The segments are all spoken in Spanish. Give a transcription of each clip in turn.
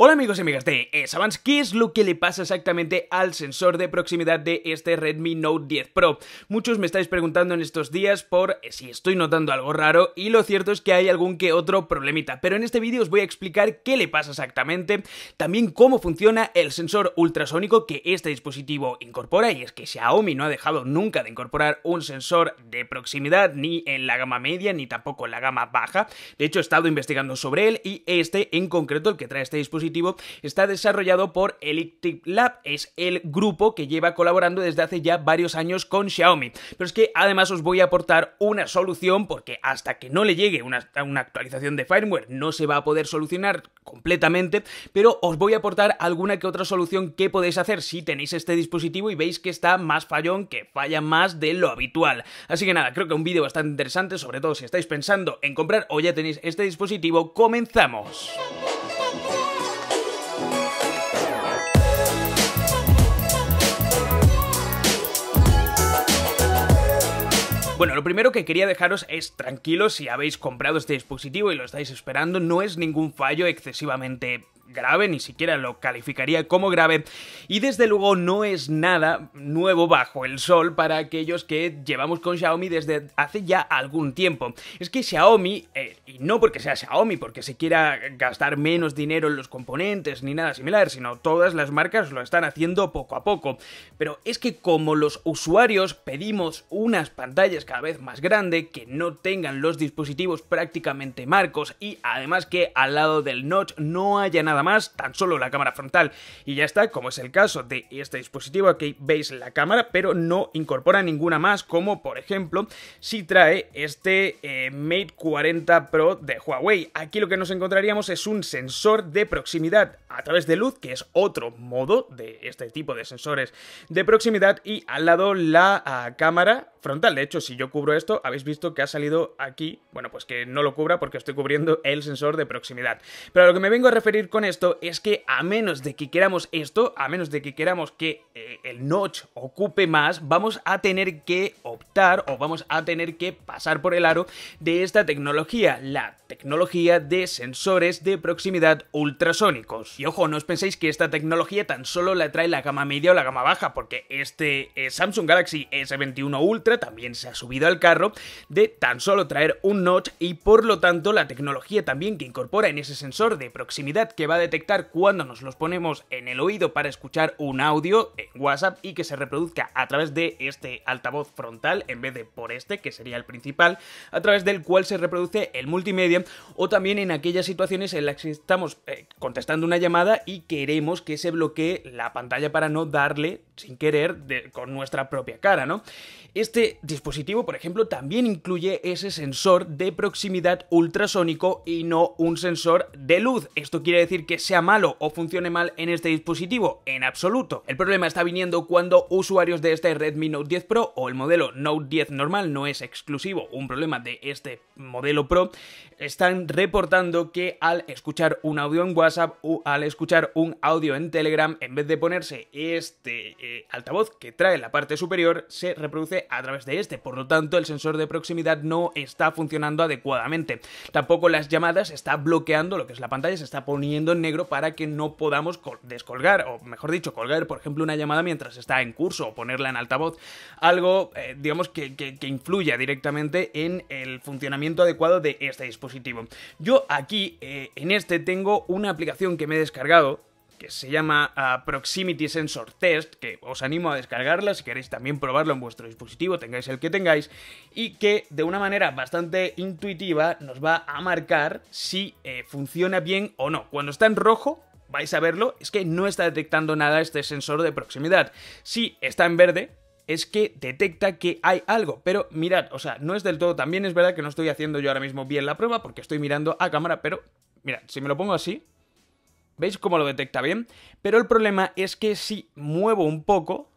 Hola amigos y amigas de Savans, ¿qué es lo que le pasa exactamente al sensor de proximidad de este Redmi Note 10 Pro? Muchos me estáis preguntando en estos días por eh, si estoy notando algo raro y lo cierto es que hay algún que otro problemita, pero en este vídeo os voy a explicar qué le pasa exactamente, también cómo funciona el sensor ultrasónico que este dispositivo incorpora y es que Xiaomi no ha dejado nunca de incorporar un sensor de proximidad ni en la gama media ni tampoco en la gama baja, de hecho he estado investigando sobre él y este en concreto el que trae este dispositivo está desarrollado por Elictic Lab, es el grupo que lleva colaborando desde hace ya varios años con Xiaomi. Pero es que además os voy a aportar una solución porque hasta que no le llegue una, una actualización de firmware no se va a poder solucionar completamente, pero os voy a aportar alguna que otra solución que podéis hacer si tenéis este dispositivo y veis que está más fallón, que falla más de lo habitual. Así que nada, creo que un vídeo bastante interesante, sobre todo si estáis pensando en comprar o ya tenéis este dispositivo, comenzamos. Bueno, lo primero que quería dejaros es tranquilos si habéis comprado este dispositivo y lo estáis esperando, no es ningún fallo excesivamente grave, ni siquiera lo calificaría como grave, y desde luego no es nada nuevo bajo el sol para aquellos que llevamos con Xiaomi desde hace ya algún tiempo. Es que Xiaomi, eh, y no porque sea Xiaomi, porque se quiera gastar menos dinero en los componentes ni nada similar, sino todas las marcas lo están haciendo poco a poco, pero es que como los usuarios pedimos unas pantallas cada vez más grandes, que no tengan los dispositivos prácticamente marcos y además que al lado del notch no haya nada más, tan solo la cámara frontal y ya está, como es el caso de este dispositivo, aquí veis la cámara, pero no incorpora ninguna más, como por ejemplo si trae este eh, Mate 40 Pro de Huawei. Aquí lo que nos encontraríamos es un sensor de proximidad a través de luz, que es otro modo de este tipo de sensores de proximidad, y al lado la ah, cámara frontal. De hecho, si yo cubro esto, habéis visto que ha salido aquí, bueno, pues que no lo cubra porque estoy cubriendo el sensor de proximidad. Pero a lo que me vengo a referir con esto es que a menos de que queramos esto, a menos de que queramos que eh, el notch ocupe más, vamos a tener que optar o vamos a tener que pasar por el aro de esta tecnología, la tecnología de sensores de proximidad ultrasónicos. Y ojo, no os penséis que esta tecnología tan solo la trae la gama media o la gama baja, porque este eh, Samsung Galaxy S21 Ultra también se ha subido al carro de tan solo traer un notch y por lo tanto la tecnología también que incorpora en ese sensor de proximidad que va a detectar cuando nos los ponemos en el oído para escuchar un audio en WhatsApp y que se reproduzca a través de este altavoz frontal en vez de por este que sería el principal, a través del cual se reproduce el multimedia o también en aquellas situaciones en las que estamos eh, contestando una llamada y queremos que se bloquee la pantalla para no darle sin querer con nuestra propia cara, ¿no? Este dispositivo, por ejemplo, también incluye ese sensor de proximidad ultrasónico y no un sensor de luz. ¿Esto quiere decir que sea malo o funcione mal en este dispositivo? En absoluto. El problema está viniendo cuando usuarios de este Redmi Note 10 Pro o el modelo Note 10 normal no es exclusivo, un problema de este modelo Pro, están reportando que al escuchar un audio en WhatsApp o al escuchar un audio en Telegram, en vez de ponerse este eh, altavoz que trae la parte superior, se reproduce a través de este. Por lo tanto, el sensor de proximidad no está funcionando adecuadamente. Tampoco las llamadas está bloqueando lo que es la pantalla, se está poniendo en negro para que no podamos descolgar, o mejor dicho, colgar, por ejemplo, una llamada mientras está en curso o ponerla en altavoz. Algo, eh, digamos, que, influya directamente en el funcionamiento adecuado de esta dispositivo. Yo aquí, eh, en este, tengo una aplicación que me he descargado que se llama ah, Proximity Sensor Test, que os animo a descargarla si queréis también probarlo en vuestro dispositivo, tengáis el que tengáis, y que de una manera bastante intuitiva nos va a marcar si eh, funciona bien o no. Cuando está en rojo, vais a verlo, es que no está detectando nada este sensor de proximidad. Si está en verde, es que detecta que hay algo. Pero mirad, o sea, no es del todo. También es verdad que no estoy haciendo yo ahora mismo bien la prueba porque estoy mirando a cámara, pero mirad, si me lo pongo así, ¿veis cómo lo detecta bien? Pero el problema es que si muevo un poco,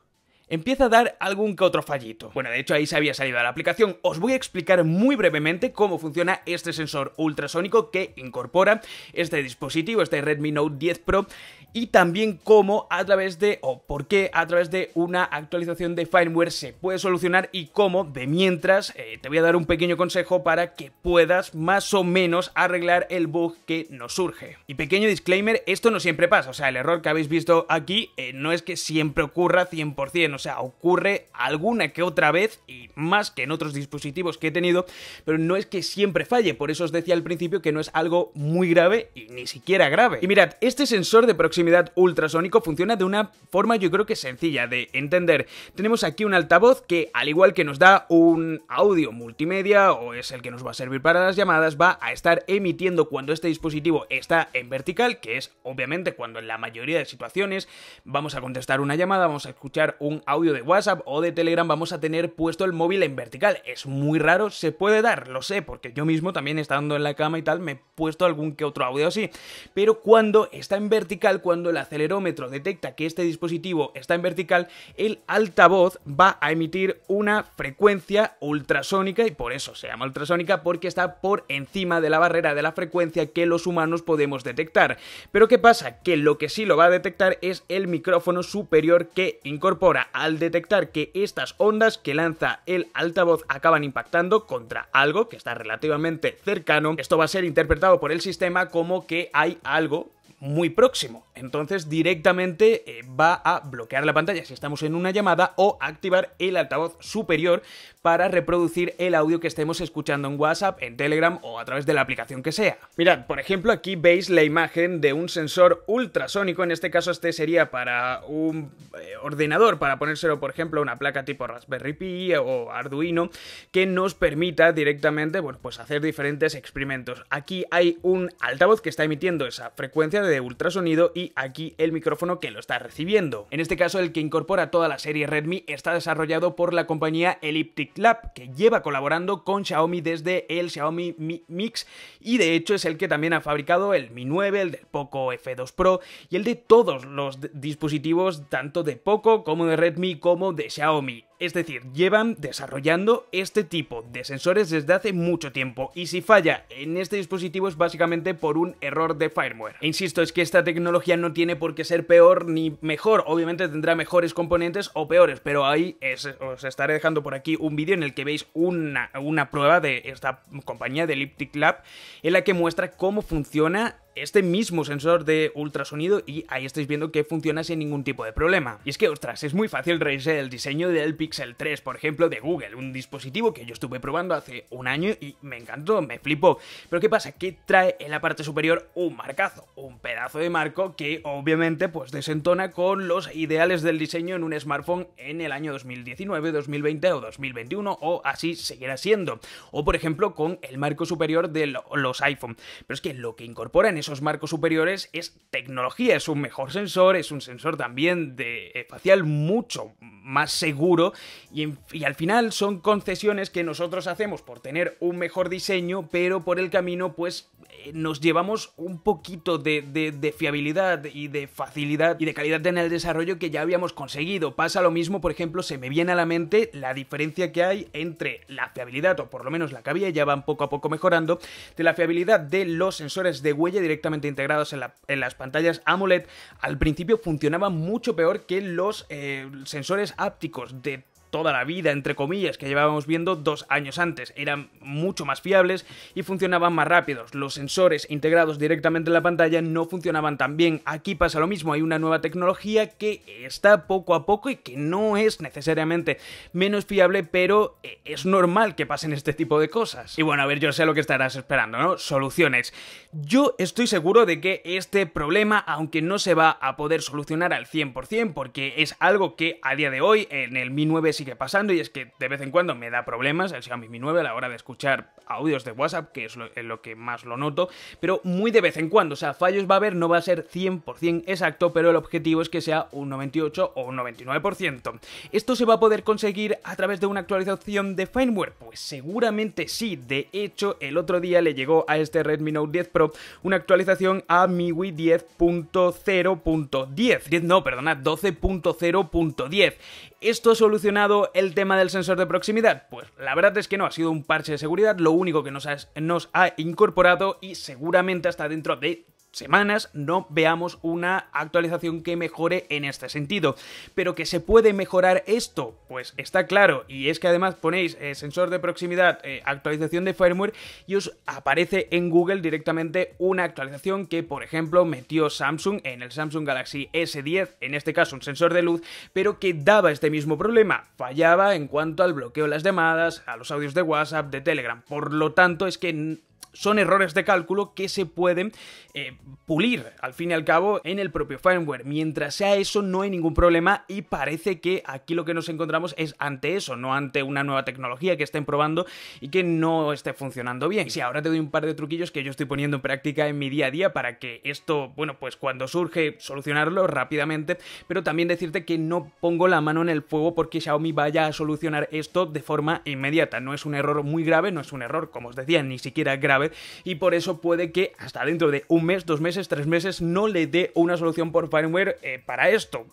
empieza a dar algún que otro fallito. Bueno, de hecho ahí se había salido la aplicación. Os voy a explicar muy brevemente cómo funciona este sensor ultrasónico que incorpora este dispositivo, este Redmi Note 10 Pro, y también cómo a través de, o por qué a través de una actualización de firmware se puede solucionar y cómo de mientras eh, te voy a dar un pequeño consejo para que puedas más o menos arreglar el bug que nos surge. Y pequeño disclaimer, esto no siempre pasa, o sea, el error que habéis visto aquí eh, no es que siempre ocurra 100%, sea, ocurre alguna que otra vez y más que en otros dispositivos que he tenido, pero no es que siempre falle, por eso os decía al principio que no es algo muy grave y ni siquiera grave. Y mirad, este sensor de proximidad ultrasónico funciona de una forma yo creo que sencilla de entender. Tenemos aquí un altavoz que al igual que nos da un audio multimedia o es el que nos va a servir para las llamadas, va a estar emitiendo cuando este dispositivo está en vertical, que es obviamente cuando en la mayoría de situaciones vamos a contestar una llamada, vamos a escuchar un audio de WhatsApp o de Telegram vamos a tener puesto el móvil en vertical. Es muy raro, se puede dar, lo sé, porque yo mismo también estando en la cama y tal me he puesto algún que otro audio así. Pero cuando está en vertical, cuando el acelerómetro detecta que este dispositivo está en vertical, el altavoz va a emitir una frecuencia ultrasónica y por eso se llama ultrasónica porque está por encima de la barrera de la frecuencia que los humanos podemos detectar. Pero ¿qué pasa? Que lo que sí lo va a detectar es el micrófono superior que incorpora al detectar que estas ondas que lanza el altavoz acaban impactando contra algo que está relativamente cercano, esto va a ser interpretado por el sistema como que hay algo muy próximo. Entonces directamente eh, va a bloquear la pantalla si estamos en una llamada o activar el altavoz superior para reproducir el audio que estemos escuchando en WhatsApp, en Telegram o a través de la aplicación que sea. Mirad, por ejemplo, aquí veis la imagen de un sensor ultrasónico, en este caso este sería para un eh, ordenador, para ponérselo por ejemplo una placa tipo Raspberry Pi o Arduino, que nos permita directamente bueno, pues hacer diferentes experimentos. Aquí hay un altavoz que está emitiendo esa frecuencia de de ultrasonido y aquí el micrófono que lo está recibiendo. En este caso, el que incorpora toda la serie Redmi está desarrollado por la compañía Elliptic Lab, que lleva colaborando con Xiaomi desde el Xiaomi Mi Mix y de hecho es el que también ha fabricado el Mi 9, el del Poco F2 Pro y el de todos los dispositivos tanto de Poco como de Redmi como de Xiaomi. Es decir, llevan desarrollando este tipo de sensores desde hace mucho tiempo y si falla en este dispositivo es básicamente por un error de firmware. E insisto, es que esta tecnología no tiene por qué ser peor ni mejor, obviamente tendrá mejores componentes o peores, pero ahí os estaré dejando por aquí un vídeo en el que veis una, una prueba de esta compañía de Elliptic Lab en la que muestra cómo funciona este mismo sensor de ultrasonido y ahí estáis viendo que funciona sin ningún tipo de problema. Y es que, ostras, es muy fácil reírse del diseño del Pixel 3, por ejemplo, de Google, un dispositivo que yo estuve probando hace un año y me encantó, me flipó. Pero ¿qué pasa? Que trae en la parte superior un marcazo, un pedazo de marco que obviamente pues desentona con los ideales del diseño en un smartphone en el año 2019, 2020 o 2021 o así seguirá siendo. O por ejemplo con el marco superior de los iPhone. Pero es que lo que incorporan esos marcos superiores es tecnología, es un mejor sensor, es un sensor también de eh, facial mucho más seguro y, y al final son concesiones que nosotros hacemos por tener un mejor diseño, pero por el camino pues eh, nos llevamos un poquito de, fiabilidad y de facilidad y de calidad en el desarrollo que ya habíamos conseguido. Pasa lo mismo, por ejemplo, se me viene a la mente la diferencia que hay entre la fiabilidad, o por lo menos la que había, ya van poco a poco mejorando, de la fiabilidad de los sensores de huella directamente integrados en, las pantallas AMOLED. Al principio funcionaba mucho peor que los eh, sensores ápticos de toda la vida, entre comillas, que llevábamos viendo dos años antes. Eran mucho más fiables y funcionaban más rápidos. Los sensores integrados directamente en la pantalla no funcionaban tan bien. Aquí pasa lo mismo, hay una nueva tecnología que está poco a poco y que no es necesariamente menos fiable, pero eh, es normal que pasen este tipo de cosas. Y bueno, a ver, yo sé lo que estarás esperando, ¿no? Soluciones. Yo estoy seguro de que este problema, aunque no se va a poder solucionar al 100%, porque es algo que a día de hoy, en el Mi sigue pasando y es que de vez en cuando me da problemas el Xiaomi Mi 9 a la hora de escuchar audios de WhatsApp, que es lo, que más lo noto, pero muy de vez en cuando, o sea, fallos va a haber, no va a ser 100% exacto, pero el objetivo es que sea un 98 o un 99%. ¿Esto se va a poder conseguir a través de una actualización de firmware? Pues seguramente sí, de hecho el otro día le llegó a este Redmi Note 10 Pro una actualización a MIUI 10.0.10, no, perdona, 12.0.10. Esto ha solucionado el tema del sensor de proximidad? Pues la verdad es que no, ha sido un parche de seguridad, lo único que nos nos ha incorporado y seguramente hasta dentro de semanas no veamos una actualización que mejore en este sentido. Pero que se puede mejorar esto, pues está claro. Y es que además ponéis eh, sensor de proximidad, eh, actualización de firmware y os aparece en Google directamente una actualización que, por ejemplo, metió Samsung en el Samsung Galaxy S10, en este caso un sensor de luz, pero que daba este mismo problema. Fallaba en cuanto al bloqueo de las llamadas, a los audios de WhatsApp, de Telegram. Por lo tanto, es que son errores de cálculo que se pueden eh, pulir al fin y al cabo en el propio firmware. Mientras sea eso no hay ningún problema y parece que aquí lo que nos encontramos es ante eso, no ante una nueva tecnología que estén probando y que no esté funcionando bien. si ahora te doy un par de truquillos que yo estoy poniendo en práctica en mi día a día para que esto, bueno, pues cuando surge solucionarlo rápidamente, pero también decirte que no pongo la mano en el fuego porque Xiaomi vaya a solucionar esto de forma inmediata. No es un error muy grave, no es un error, como os decía, ni siquiera grave y por eso puede que hasta dentro de un mes, dos meses, tres meses no le dé una solución por firmware eh, para esto.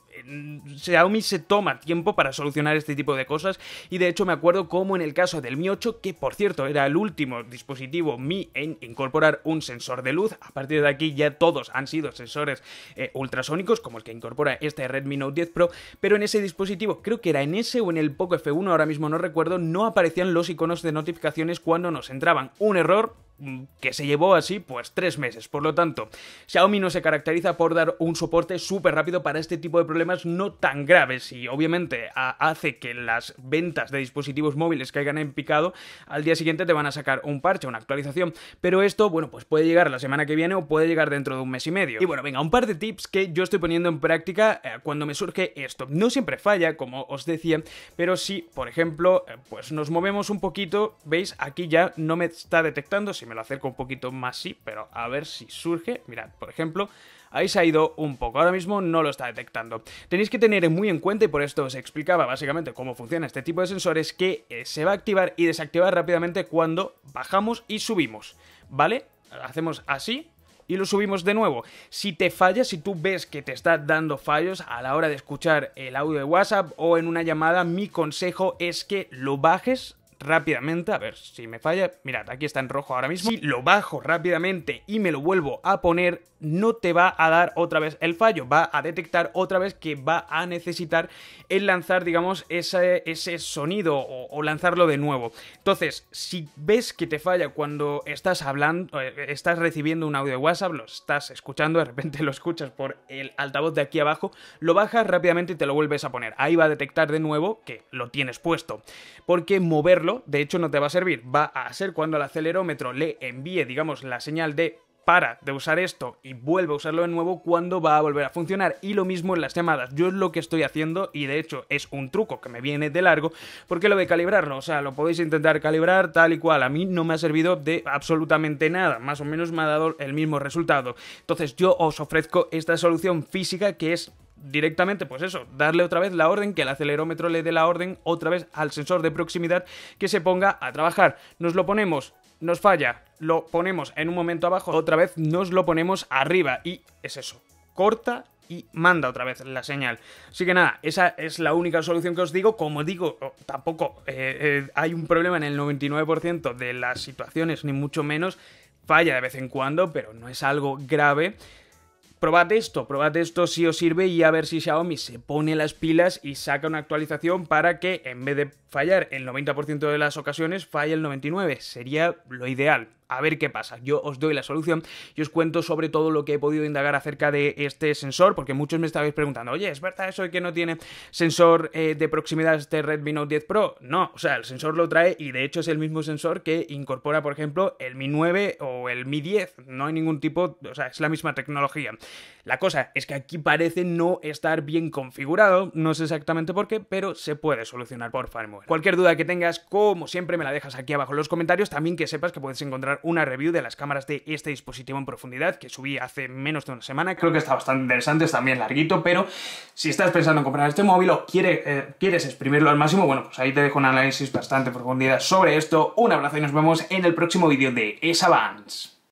Xiaomi se toma tiempo para solucionar este tipo de cosas y de hecho me acuerdo como en el caso del Mi 8, que por cierto era el último dispositivo Mi en incorporar un sensor de luz, a partir de aquí ya todos han sido sensores eh, ultrasónicos como el que incorpora este Redmi Note 10 Pro, pero en ese dispositivo, creo que era en ese o en el Poco F1, ahora mismo no recuerdo, no aparecían los iconos de notificaciones cuando nos entraban. Un error Mm, que se llevó así pues tres meses. Por lo tanto, Xiaomi no se caracteriza por dar un soporte súper rápido para este tipo de problemas no tan graves y obviamente hace que las ventas de dispositivos móviles caigan en picado, al día siguiente te van a sacar un parche, una actualización. Pero esto, bueno, pues puede llegar la semana que viene o puede llegar dentro de un mes y medio. Y bueno, venga, un par de tips que yo estoy poniendo en práctica eh, cuando me surge esto. No siempre falla, como os decía, pero si, por ejemplo, eh, pues nos movemos un poquito, veis, aquí ya no me está detectando, me lo acerco un poquito más sí, pero a ver si surge. Mirad, por ejemplo, ahí se ha ido un poco. Ahora mismo no lo está detectando. Tenéis que tener muy en cuenta, y por esto os explicaba básicamente cómo funciona este tipo de sensores, que eh, se va a activar y desactivar rápidamente cuando bajamos y subimos. ¿Vale? Hacemos así, y lo subimos de nuevo. Si te falla, si tú ves que te está dando fallos a la hora de escuchar el audio de WhatsApp o en una llamada, mi consejo es que lo bajes rápidamente. A ver si me falla. Mirad, aquí está en rojo ahora mismo. Si lo bajo rápidamente y me lo vuelvo a poner, no te va a dar otra vez el fallo. Va a detectar otra vez que va a necesitar el lanzar, digamos, ese, sonido o, o, lanzarlo de nuevo. Entonces, si ves que te falla cuando estás hablando, eh, estás recibiendo un audio de WhatsApp, lo estás escuchando, de repente lo escuchas por el altavoz de aquí abajo, lo bajas rápidamente y te lo vuelves a poner. Ahí va a detectar de nuevo que lo tienes puesto. Porque moverlo de hecho no te va a servir, va a ser cuando el acelerómetro le envíe, digamos, la señal de para de usar esto y vuelve a usarlo de nuevo cuando va a volver a funcionar. Y lo mismo en las llamadas. Yo es lo que estoy haciendo y de hecho es un truco que me viene de largo porque lo de calibrarlo, o sea, lo podéis intentar calibrar tal y cual. A mí no me ha servido de absolutamente nada. Más o menos me ha dado el mismo resultado. Entonces yo os ofrezco esta solución física que es directamente, pues eso, darle otra vez la orden, que el acelerómetro le dé la orden otra vez al sensor de proximidad que se ponga a trabajar. Nos lo ponemos nos falla, lo ponemos en un momento abajo, otra vez nos lo ponemos arriba y es eso, corta y manda otra vez la señal. Así que nada, esa es la única solución que os digo. Como digo, tampoco eh, eh, hay un problema en el 99% de las situaciones, ni mucho menos. Falla de vez en cuando, pero no es algo grave probad esto, probad esto si os sirve y a ver si Xiaomi se pone las pilas y saca una actualización para que en vez de fallar el 90% de las ocasiones, falle el 99%. Sería lo ideal a ver qué pasa. Yo os doy la solución y os cuento sobre todo lo que he podido indagar acerca de este sensor, porque muchos me estabais preguntando, oye, ¿es verdad eso de que no tiene sensor eh, de proximidad este Redmi Note 10 Pro? No, o sea, el sensor lo trae y de hecho es el mismo sensor que incorpora, por ejemplo, el Mi 9 o el Mi 10. No hay ningún tipo, o sea, es la misma tecnología. La cosa es que aquí parece no estar bien configurado, no sé exactamente por qué, pero se puede solucionar por firmware. Cualquier duda que tengas, como siempre, me la dejas aquí abajo en los comentarios. También que sepas que puedes encontrar una review de las cámaras de este dispositivo en profundidad que subí hace menos de una semana. Creo que está bastante interesante, es también larguito, pero si estás pensando en comprar este móvil o eh, quieres exprimirlo al máximo, bueno, pues ahí te dejo un análisis bastante profundidad sobre esto. Un abrazo y nos vemos en el próximo vídeo de Esa